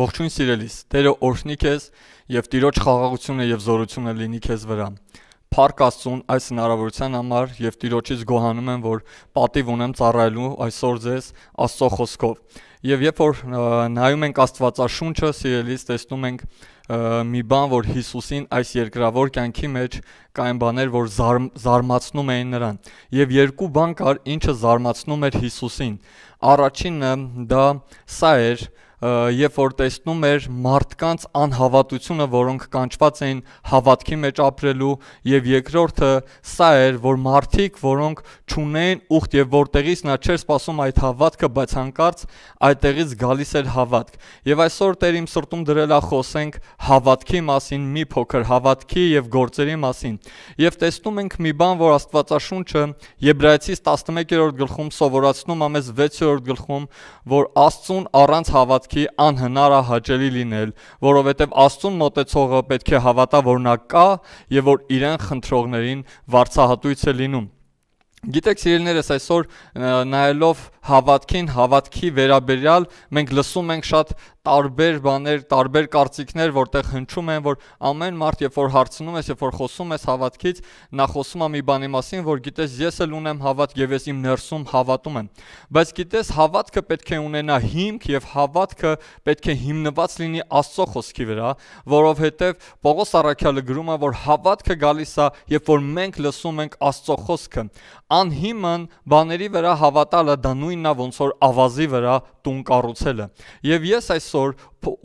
Ողջույն սիրելիս, Տերը օրհնի քեզ եւ Տիրոջ խաղաղությունը եւ զորությունը լինի քեզ վրա։ Փառք Աստծուն այս հնարավորության համար եւ Տիրոջից գոհանում եմ, որ պատիվ ունեմ ծառայելու այսօր ձեզ Աստծո խոսքով։ Եվ երբ որ նայում ենք Աստվածաշունչը, սիրելիս, տեսնում ենք մի բան, որ Հիսուսին այս երկրավոր կյանքի մեջ կային բաներ, որ զար, զարմացնում էին նրան։ Եվ երկու բան կար, ինչը զարմացնում էր Հիսուսին։ Առաջինը դա սա էր, որ երբ որ տեսնում էր մարդկանց անհավատությունը, որոնք կանչված էին հավատքի մեջ ապրելու, եւ երկրորդը սա էր, որ մարդիկ, որոնք ճունեն ուխտ եւ որտեղից նա չէր սпасում այդ հավատքը, բայց հանկարծ այդտեղից գալիս էր հավատք։ Եվ այսօր Տեր իմ սրտում դրել է խոսենք հավատքի մասին, մի փոքր հավատքի եւ գործերի մասին։ Եվ տեսնում ենք մի բան, որ Աստվածաշունչը Եբրայեցիս 11-րդ գլխում սովորացնում է մեզ 6-րդ գլխում, որ Աստծուն առանց հավատքի հավատքի անհնար է հաճելի լինել, որովհետև Աստուն մտածողը պետք է հավատա, որ նա կա եւ որ իրեն խնդրողներին վարչահատույց է լինում։ Գիտեք, սիրելիներս, այսօր նայելով հավատքին, հավատքի վերաբերյալ մենք լսում ենք շատ տարբեր բաներ, տարբեր կարծիքներ, որտեղ հնչում են, որ ամեն մարդ, երբ որ հարցնում ես, երբ որ խոսում ես հավատքից, նա խոսում է մի բանի մասին, որ գիտես, ես էլ ունեմ հավատք եւ ես իմ ներսում հավատում եմ։ Բայց գիտես, հավատքը պետք է ունենա հիմք եւ հավատքը պետք է հիմնված լինի Աստծո խոսքի վրա, որովհետեւ Պողոս առաքյալը գրում է, որ հավատքը գալիս է, երբ որ մենք լսում ենք Աստծո խոսքը անհիմն բաների վրա հավատալը դա նույնն է ոնց որ ավազի վրա տուն կառուցելը։ Եվ ես այսօր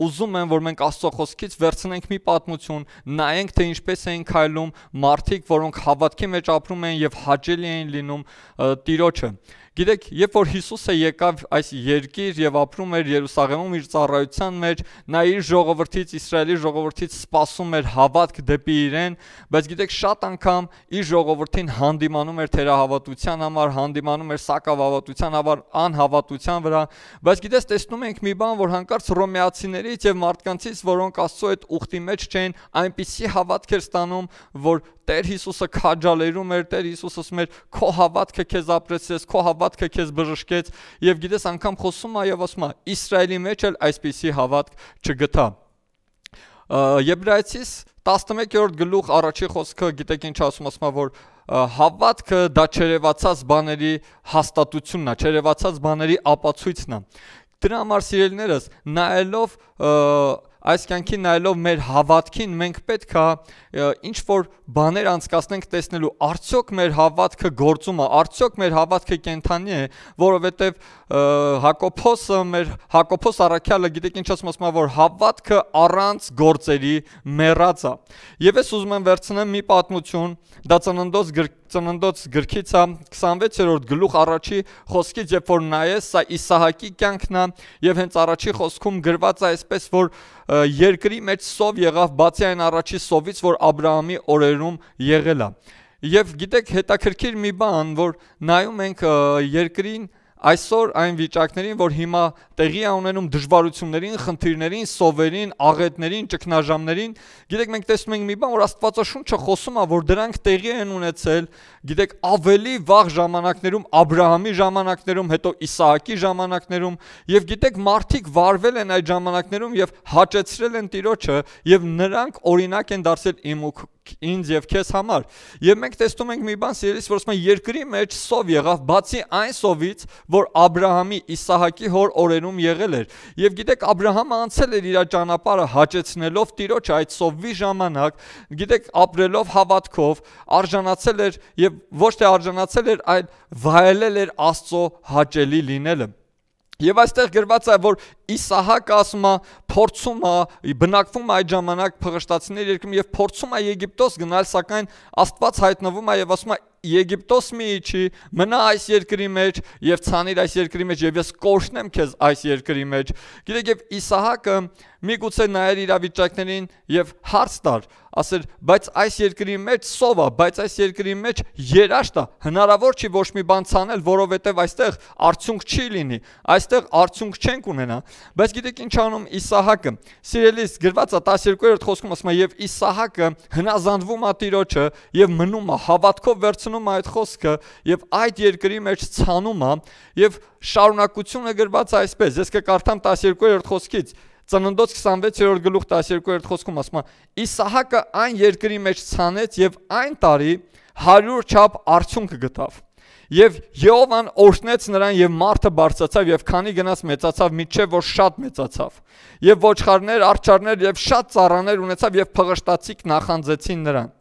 ուզում եմ, որ մենք Աստծո խոսքից վերցնենք մի պատմություն, նայենք թե ինչպես էին քայլում մարդիկ, որոնք հավատքի մեջ ապրում էին եւ հաճելի էին լինում Տիրոջը։ Գիտեք, երբ որ Հիսուսը եկավ այս երկիր եւ ապրում էր Երուսաղեմում իր ծառայության մեջ, նա իր ժողովրդից, Իսրայելի ժողովրդից սպասում էր հավատք դեպի իրեն, բայց գիտեք, շատ անգամ իր ժողովրդին հանդիմանում էր թերահավատության համար, հանդիմանում էր սակավավատության համար, անհավատության վրա, բայց գիտես, տեսնում ենք մի բան, որ հանկարծ ռոմեացիներից եւ մարդկանցից, որոնք Աստծո այդ ուխտի մեջ չէին, այնպիսի հավատք էր ստանում, որ Տեր Հիսուսը քաջալերում էր, Տեր Հիսուսս մեր քո հավատքը քեզ ապրեցրեց, քո հավատքը քեզ բժշկեց եւ գիտես անգամ խոսում է եւ ասում է Իսրայելի մեջ էլ այսպիսի հավատք չգտա։ Եբրայեցիս 11-րդ գլուխ առաջի խոսքը գիտեք ինչ ասում ասում է որ հավատքը դա չերևացած բաների հաստատությունն է, չերևացած բաների ապացույցն է։ Դրա համար սիրելիներս, նայելով այս կյանքի նայելով մեր հավատքին մենք պետք է ինչ որ բաներ անցկացնենք տեսնելու արդյոք մեր հավատքը գործում է, արդյոք մեր հավատքը կենթանի է, որովհետև Հակոբոսը մեր Հակոբոս առաքյալը գիտեք ինչ ասում ասում է որ հավատքը առանց գործերի մեռած է։ Եվ ես ուզում եմ վերցնեմ մի պատմություն, դա ծննդոց գրքի ծննդոց գրքից է 26-րդ գլուխ առաջի խոսքից, երբ որ նայես, սա Իսահակի կյանքն է եւ հենց առաջի խոսքում գրված է այսպես, որ երկրի մեջ սով եղավ բացի այն առաջի սովից, որ Աբ รา համի օրերում եղել է։ Եվ գիտեք, հետաքրքիր մի բան, որ նայում ենք երկրին, և, այսօր այն վիճակներին, որ հիմա տեղի է ունենում դժվարություններին, խնդիրներին, սովերին, աղետներին, ճգնաժամներին, գիտեք մենք տեսնում ենք մի բան, որ Աստվածաշունչը խոսում է, որ դրանք տեղի են ունեցել, գիտեք, ավելի վաղ ժամանակներում, Աբրահամի ժամանակներում, հետո Իսահակի ժամանակներում, եւ գիտեք մարդիկ վարվել են այդ ժամանակներում եւ հաճեցրել են Տիրոջը եւ նրանք օրինակ են դարձել իմ ու ինձ եւ քեզ համար։ Եվ մենք տեսնում ենք մի բան, սիրելիս, որ ասում են երկրի մեջ սով եղավ, բացի այն սովից, որ Աբ รา համի Իսահակի հոր օրերում եղել էր։ Եվ գիտեք, Աբ รา համը անցել էր իր ճանապարհը հաճեցնելով Տիրոջ այդ սովի ժամանակ, գիտեք, ապրելով հավատքով, արժանացել էր եւ ոչ թե արժանացել էր, այլ վայելել էր Աստծո հաճելի լինելը։ Եվ այստեղ գրված է, որ Իսահակ ասում է փորձում է բնակվում այդ ժամանակ փղշտացիներ երկրում եւ փորձում է Եգիպտոս գնալ, սակայն Աստված հայտնվում է եւ ասում է Եգիպտոս մի իջի, մնա այս երկրի մեջ եւ ցանիր այս երկրի մեջ եւ ես կորշնեմ քեզ այս երկրի մեջ։ Գիտեք եւ Իսահակը միգուցե նայեր իրավիճակներին եւ հարց տար, ասել, բայց այս երկրի մեջ սով է, բայց այս երկրի մեջ երաշտ է, հնարավոր չի ոչ մի բան ցանել, որովհետեւ այստեղ արդյունք չի լինի, այստեղ արդյունք չենք ունենա։ Բայց գիտեք ինչ անում Իսահակը։ Սիրելիս գրված է 12-րդ խոսքում ասում է եւ Իսահակը հնազանդվում է Տիրոջը եւ մնում է հավատքով վերցնում է այդ խոսքը եւ այդ երկրի մեջ ցանում է եւ շարունակությունը գրված է այսպես։ Ես կկարդամ 12-րդ խոսքից։ Ծննդոց 26-րդ գլուխ 12-րդ խոսքում ասում է Իսահակը այն երկրի մեջ ցանեց եւ այն տարի 100 չափ արդյունք գտավ։ Եվ Եհովան օրհնեց նրան եւ մարդը բարձրացավ եւ քանի գնաց մեծացավ, միջև որ շատ մեծացավ։ Եվ ոչխարներ, արջարներ եւ շատ ծառաներ ունեցավ եւ փղշտացիկ նախանձեցին նրան։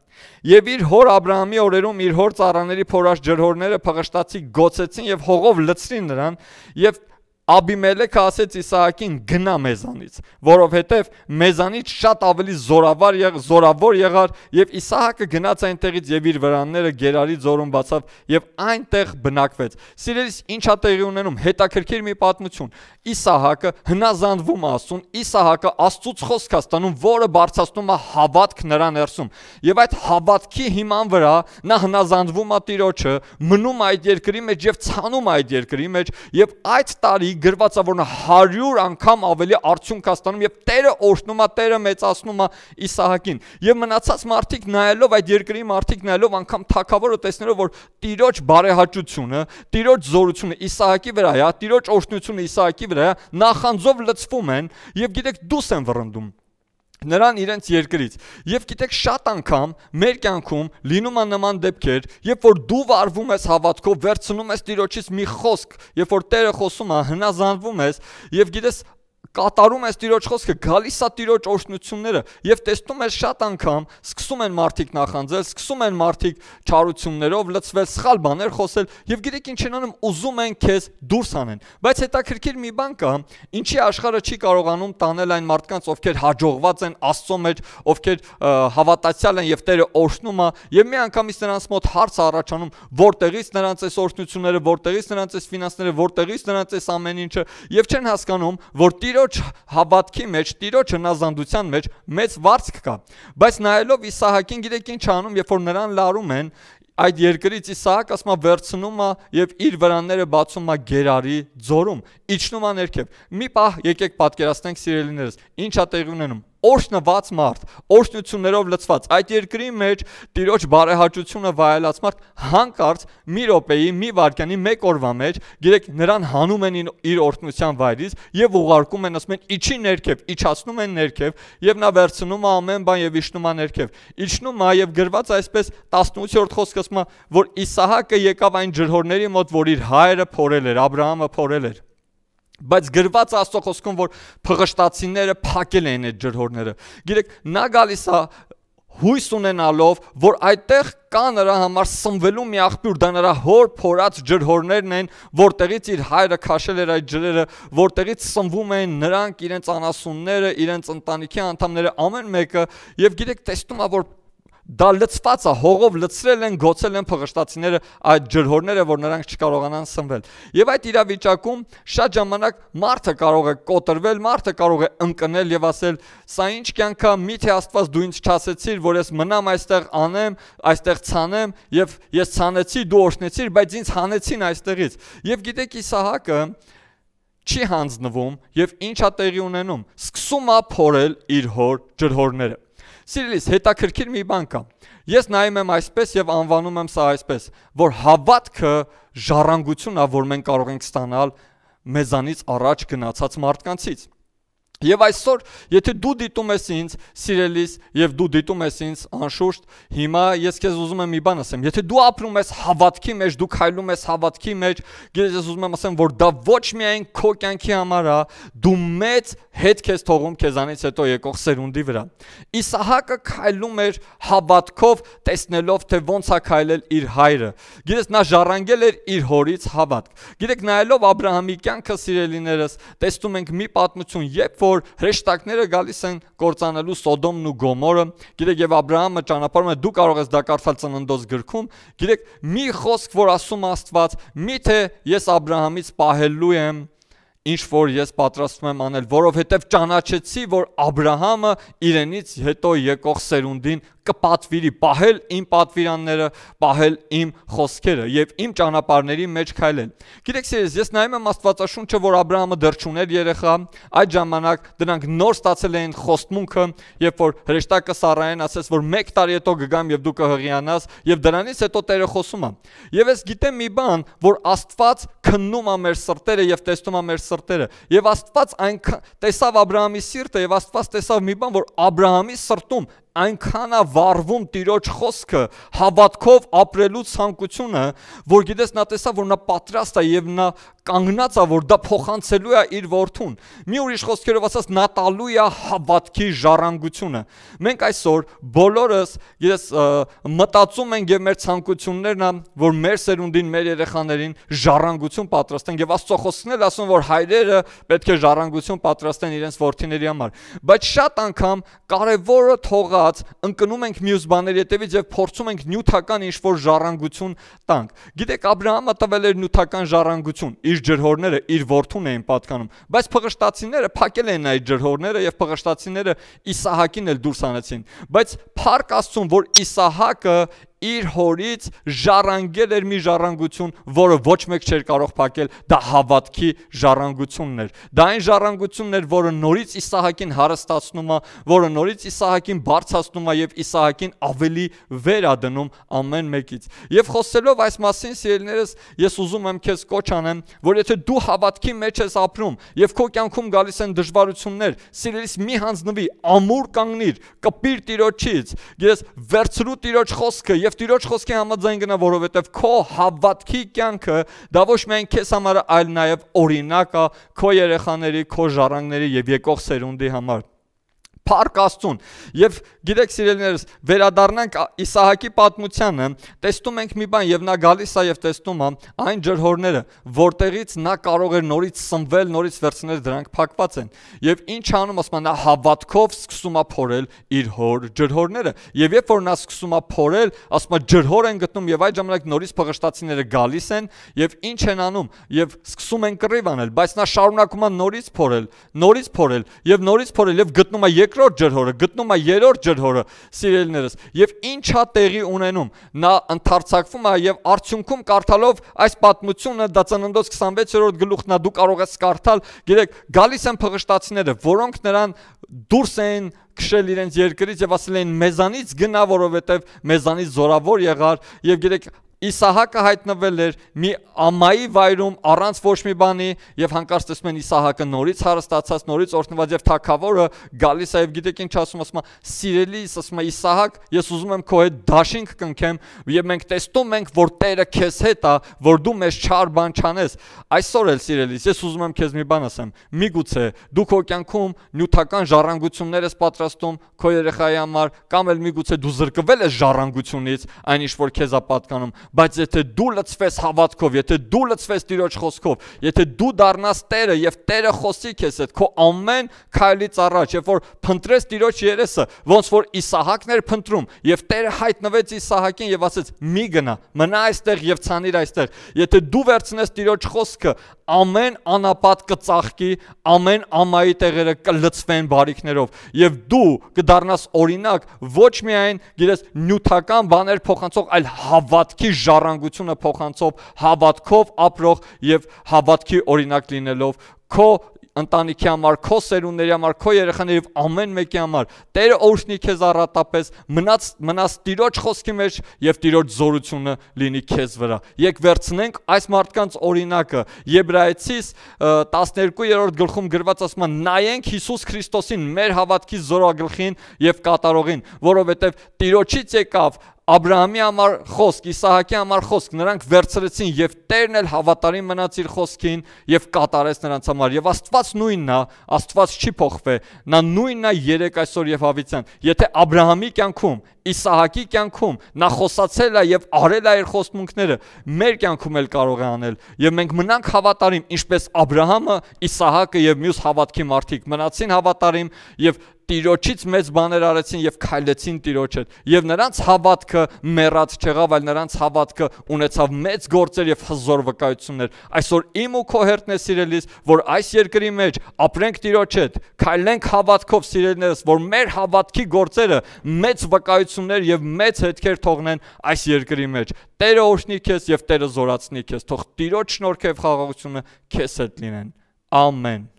Եվ իր հոր Աբրահամի օրերում իր հոր ծառաների փորած ջրհորները փղշտացիկ գոցեցին եւ հողով լցրին նրան եւ Աբիմելեքը ասեց Իսահակին գնա մեզանից, որովհետև մեզանից շատ ավելի զորավար եղ, զորավոր եղար եւ Իսահակը գնաց այնտեղից եւ իր վրանները գերարի ձորում բացավ եւ այնտեղ բնակվեց։ Սիրելիս, ինչա տեղի ունենում հետաքրքիր մի պատմություն։ Իսահակը հնազանդվում Աստծուն, Իսահակը Աստծուց խոսք է ստանում, որը բարձրացնում է հավատք նրա ներսում։ Եվ այդ հավատքի հիման վրա նա հնազանդվում է Տիրոջը, մնում այդ երկրի մեջ եւ ցանում այդ երկրի մեջ եւ այդ տարի գրվածա, որ նա 100 անգամ ավելի արդյունք հաստանում եւ Տերը օրհնում է, Տերը մեծացնում է Իսահակին։ Եվ մնացած մարդիկ նայելով այդ երկրի մարդիկ նայելով անգամ թակավորը տեսնելով, որ Տիրոջ բարեհաճությունը, Տիրոջ զորությունը Իսահակի վրա է, Տիրոջ օրհնությունը Իսահակի վրա է, նախանձով լծվում են եւ գիտեք դուս են վռնդում նրան իրենց երկրից։ Եվ գիտեք, շատ անգամ մեր կյանքում լինում է նման դեպքեր, երբ որ դու վարվում ես հավատքով, վերցնում ես Տիրոջից մի խոսք, երբ որ Տերը խոսում է, հնազանդվում ես, եւ գիտես, կատարում ես Տիրոջ խոսքը, գալիս է Տիրոջ օրհնությունները եւ տեսնում ես շատ անգամ սկսում են մարդիկ նախանձել, սկսում են մարդիկ չարություններով լցվել, սխալ բաներ խոսել եւ գիտեք ինչ են անում, ուզում են քեզ դուրս հանեն։ Բայց հետաքրքիր մի բան կա, ինչի աշխարհը չի կարողանում տանել այն մարդկանց, ովքեր հաջողված են Աստծո մեջ, ովքեր հավատացյալ են եւ Տերը օրհնում է եւ մի անգամից նրանց մոտ հարց առաջանում, որտեղից նրանց այս օրհնությունները, որտեղից նրանց այս ֆինանսները, որտեղից նրանց այս ամեն ինչը եւ չեն հասկանում, որ Տիրոջ Տիրոջ հավատքի մեջ, Տիրոջ հնազանդության մեջ մեծ վարձք կա։ Բայց նայելով Իսահակին գիտեք ինչ անում, երբ որ նրան լարում են, այդ երկրից Իսահակ ասում է վերցնում է եւ իր վրանները բացում է Գերարի ձորում, իջնում է ներքև։ Մի պահ եկեք պատկերացնենք սիրելիներս, ինչա տեղի ունենում օրհնված մարդ, օրհնություններով լցված։ Այդ երկրի մեջ Տիրոջ բարեհաճությունը վայելած մարդ հանկարծ մի րոպեի, մի վայրկյանի, մեկ օրվա մեջ գիտեք նրան հանում են իր օրհնության վայրից եւ ուղարկում են ասում են իջի ներքև, իջացնում են ներքև եւ նա վերցնում է ամեն բան եւ իջնում է ներքև։ Իջնում է եւ գրված այսպես 18-րդ խոսքը ասում է, որ Իսահակը եկավ այն ջրհորների մոտ, որ իր հայրը փորել էր, Աբ รา համը փորել էր։ Բայց գրված Աստծո խոսքում որ փղշտացիները փակել են այդ ջրհորները։ Գիտեք, նա գալիս է հույս ունենալով, որ այդտեղ կա նրա համար սնվելու մի աղբյուր, դա նրա հոր փորած ջրհորներն են, որտեղից իր հայրը քաշել էր այդ ջրերը, որտեղից սնվում են նրանք, իրենց անասունները, իրենց ընտանիքի անդամները, ամեն մեկը, եւ գիտեք, տեսնում ա որ Դա լծված է, հողով լծրել են, գոցել են փղշտացիները այդ ջրհորները, որ նրանք չկարողանան սնվել։ Եվ այդ իրավիճակում շատ ժամանակ մարդը կարող է կոտրվել, մարդը կարող է ընկնել եւ ասել՝ «Սա ինչ կյանքա, միթե Աստված դու ինձ չասեցիր, որ ես մնամ այստեղ անեմ, այստեղ ցանեմ եւ ես ցանեցի, դու օրհնեցիր, բայց ինձ հանեցին այստեղից»։ Եվ գիտեք Իսահակը չի հանձնվում եւ ինչա տեղի ունենում։ Սկսում է փորել իր հոր ջրհորները։ Սիրելիս, հետաքրքիր մի բան կա։ Ես նայում եմ այսպես եւ անվանում եմ սա այսպես, որ հավատքը ժառանգությունն է, որ մենք կարող ենք ստանալ մեզանից առաջ գնացած մարդկանցից։ Եվ այսօր, եթե դու դիտում ես ինձ, սիրելիս, եւ դու դիտում ես ինձ, անշուշտ, հիմա ես քեզ ուզում եմ մի բան ասեմ։ Եթե դու ապրում ես հավատքի մեջ, դու քայլում ես հավատքի մեջ, ես ուզում եմ ասեմ, որ դա ոչ միայն քո կյանքի համար է, դու մեծ հետ քեզ թողում քեզանից հետո եկող սերունդի վրա։ Իսահակը քայլում էր հավատքով, տեսնելով թե ոնց է քայլել իր հայրը։ Գիտես, նա ժառանգել էր իր հորից հավատք։ Գիտեք, նայելով Աբրահամի կյանքը, սիրելիներս, տեսնում ենք մի պատմություն, երբ որ հրեշտակները գալիս են կործանելու Սոդոմն ու Գոմորը, գիտեք, եւ Աբ รา համը ճանապարհում է դու կարող ես դա կարդալ ծննդոց գրքում, գիտեք, մի խոսք, որ ասում Աստված, միթե ես Աբ รา համից պահելու եմ ինչ որ ես պատրաստվում եմ անել, որովհետև ճանաչեցի, որ Աբ รา համը իրենից հետո եկող սերունդին կպատվիրի, պահել իմ պատվիրանները, պահել իմ խոսքերը եւ իմ ճանապարհների մեջ քայլել։ Գիտեք, ես, ես նայում եմ Աստվածաշունչը, որ Աբ รา համը դեռ չուներ երեխա, այդ ժամանակ դրանք նոր ստացել էին խոստմունքը, երբ որ հրեշտակը Սարային ասաց, որ 1 տարի հետո կգամ եւ դու կհղիանաս, եւ դրանից հետո Տերը խոսում է։ Եվ ես գիտեմ մի բան, որ Աստված քննում է մեր սրտերը եւ տեսնում է մեր սրտերը։ Եվ Աստված այնքան տեսավ Աբրահամի սիրտը եւ Աստված տեսավ մի բան, որ Աբրահամի սրտում այնքան է վառվում Տիրոջ խոսքը, հավատքով ապրելու ցանկությունը, որ գիտես նա տեսա, որ նա պատրաստ է եւ նա կանգնած է, որ դա փոխանցելու է իր որդուն։ Մի ուրիշ խոսքերով ասած նա տալու է հավատքի ժառանգությունը։ Մենք այսօր բոլորս ես մտածում ենք եւ մեր ցանկություններն է, որ մեր սերունդին, մեր երեխաներին ժառանգություն պատրաստեն եւ Աստծո խոսքն էլ ասում որ հայրերը պետք է ժառանգություն պատրաստեն իրենց որդիների համար։ Բայց շատ անգամ կարևորը թողա կախված ընկնում ենք մյուս բաների հետևից եւ փորձում ենք նյութական ինչ-որ ժառանգություն տանք։ Գիտեք, Աբ รา համը տվել էր նյութական ժառանգություն, իր ջրհորները իր որդուն էին պատկանում, բայց փղշտացիները փակել էին այդ ջրհորները եւ փղշտացիները Իսահակին էլ դուրս անեցին։ Բայց փառք Աստծուն, որ Իսահակը իր հորից ժառանգել էր մի ժառանգություն, որը ոչ մեկ չէր կարող փակել, դա հավատքի ժառանգությունն էր։ Դա այն ժառանգությունն էր, որը նորից Իսահակին հարստացնում է, որը նորից Իսահակին բարձրացնում է եւ Իսահակին ավելի վեր է դնում ամեն մեկից։ Եվ խոսելով այս մասին, սիրելիներս, ես ուզում եմ քեզ կոչ անեմ, որ եթե դու հավատքի մեջ ես ապրում եւ քո կյանքում գալիս են դժվարություններ, սիրելիս մի հանձնվի, ամուր կանգնիր, կպիր Տիրոջից, ես վերցրու Տիրոջ խոսքը եւ Եվ Տիրոջ խոսքի համաձայն գնա, որովհետև քո հավատքի կյանքը դա ոչ միայն քեզ համար, այլ նաև օրինակ է քո երեխաների, քո ժառանգների եւ եկող սերունդի համար։ Փառք Աստծուն։ Եվ գիտեք, սիրելիներս, վերադառնանք Իսահակի պատմությանը, տեսնում ենք մի բան, եւ նա գալիս է եւ տեսնում է այն ջրհորները, որտեղից նա կարող էր նորից սնվել, նորից վերցնել դրանք փակված են։ Եվ ինչ անում, ասում նա հավատքով սկսում է փորել իր հոր ջրհորները։ Եվ երբ որ նա սկսում է փորել, ասում է ջրհոր են գտնում եւ այդ ժամանակ նորից փղշտացիները գալիս են եւ ինչ են անում եւ սկսում են կռիվ անել, բայց նա շարունակում է նորից փորել, նորից փորել եւ նորից փորել եւ գտնում է եկ երկրորդ ջրհորը, գտնում է երրորդ ջրհորը, սիրելիներս, եւ ինչա տեղի ունենում։ Նա ընդարձակվում է եւ արդյունքում կարդալով այս պատմությունը դա ծննդոց 26-րդ գլուխն է, դու կարող ես կարդալ, գիտեք, գալիս են փղշտացիները, որոնք նրան դուրս էին քշել իրենց երկրից եւ ասել էին մեզանից գնա, որովհետեւ մեզանից զորավոր եղար եւ գիտեք Իսահակը հայտնվել էր մի ամայի վայրում առանց ոչ մի բանի եւ հանկարծ տեսնում են Իսահակը նորից հարստացած, նորից օրհնված եւ թակավորը գալիս է եւ գիտեք ինչ ասում, ասում է՝ «Սիրելիս, ասում է Իսահակ, ես ուզում եմ քո հետ դաշինք կնքեմ եւ մենք տեսնում ենք, որ Տերը քեզ հետ է, որ դու մեզ չար բան չանես»։ Այսօր էլ սիրելիս, ես ուզում եմ քեզ մի բան ասեմ։ Միգուցե դու քո կյանքում նյութական ժառանգություններ ես պատրաստում քո երեխայի համար կամ էլ միգուցե դու զրկվել ես ժառանգությունից, այնինչ որ քեզ է պատկանում բայց եթե դու լծվես հավատքով, եթե դու լծվես Տիրոջ խոսքով, եթե դու դառնաս Տերը եւ Տերը խոսի քեզ հետ քո ամեն քայլից առաջ, երբ որ փնտրես Տիրոջ երեսը, ոնց որ Իսահակն էր փնտրում եւ Տերը հայտնվեց Իսահակին եւ ասեց՝ «Մի գնա, մնա այստեղ եւ ցանիր այստեղ»։ Եթե դու վերցնես Տիրոջ խոսքը, ամեն անապատ կծաղկի, ամեն ամայի տեղերը կլծվեն բարիքներով եւ դու կդառնաս օրինակ ոչ միայն գիտես նյութական բաներ փոխանցող, այլ հավատքի ժառանգությունը փոխանցող հավատքով ապրող եւ հավատքի օրինակ լինելով քո ընտանիքի համար, քո սերունդների համար, քո երեխաների եւ ամեն մեկի համար։ Տերը օրհնի քեզ առատապես, մնաց մնաց Տիրոջ խոսքի մեջ եւ Տիրոջ զորությունը լինի քեզ վրա։ Եկ վերցնենք այս մարդկանց օրինակը։ Եբրայեցիս 12-րդ գլխում գրված ասում է. «Նայենք Հիսուս Քրիստոսին, մեր հավատքի զորագլխին եւ կատարողին, որովհետեւ Տիրոջից եկավ Աբրահամի համար խոսք, Իսահակի համար խոսք, նրանք վերցրեցին եւ Տերն էլ հավատարիմ մնաց իր խոսքին եւ կատարեց նրանց համար։ Եվ Աստված նույնն է, Աստված չի փոխվե։ Նա նույնն է երեք այսօր եւ հավիտյան։ Եթե Աբրահամի կյանքում, Իսահակի կյանքում նա խոսացել է եւ արել է իր խոստմունքները, մեր կյանքում էլ կարող է անել։ Եվ մենք մնանք հավատարիմ, ինչպես Աբրահամը, Իսահակը եւ մյուս հավատքի մարդիկ մնացին հավատարիմ եւ Տիրոջից մեծ բաներ արեցին եւ քայլեցին Տիրոջ հետ։ Եվ նրանց հավատքը մեռած չեղավ, այլ նրանց հավատքը ունեցավ մեծ գործեր եւ հզոր վկայություններ։ Այսօր իմ ու քո հերթն է սիրելիս, որ այս երկրի մեջ ապրենք Տիրոջ հետ, քայլենք հավատքով սիրելիներս, որ մեր հավատքի գործերը մեծ վկայություններ եւ մեծ հետքեր թողնեն այս երկրի մեջ։ Տերը օրհնի քեզ եւ Տերը զորացնի քեզ։ Թող Տիրոջ շնորհքով խաղաղությունը քեզ հետ լինեն։ Ամեն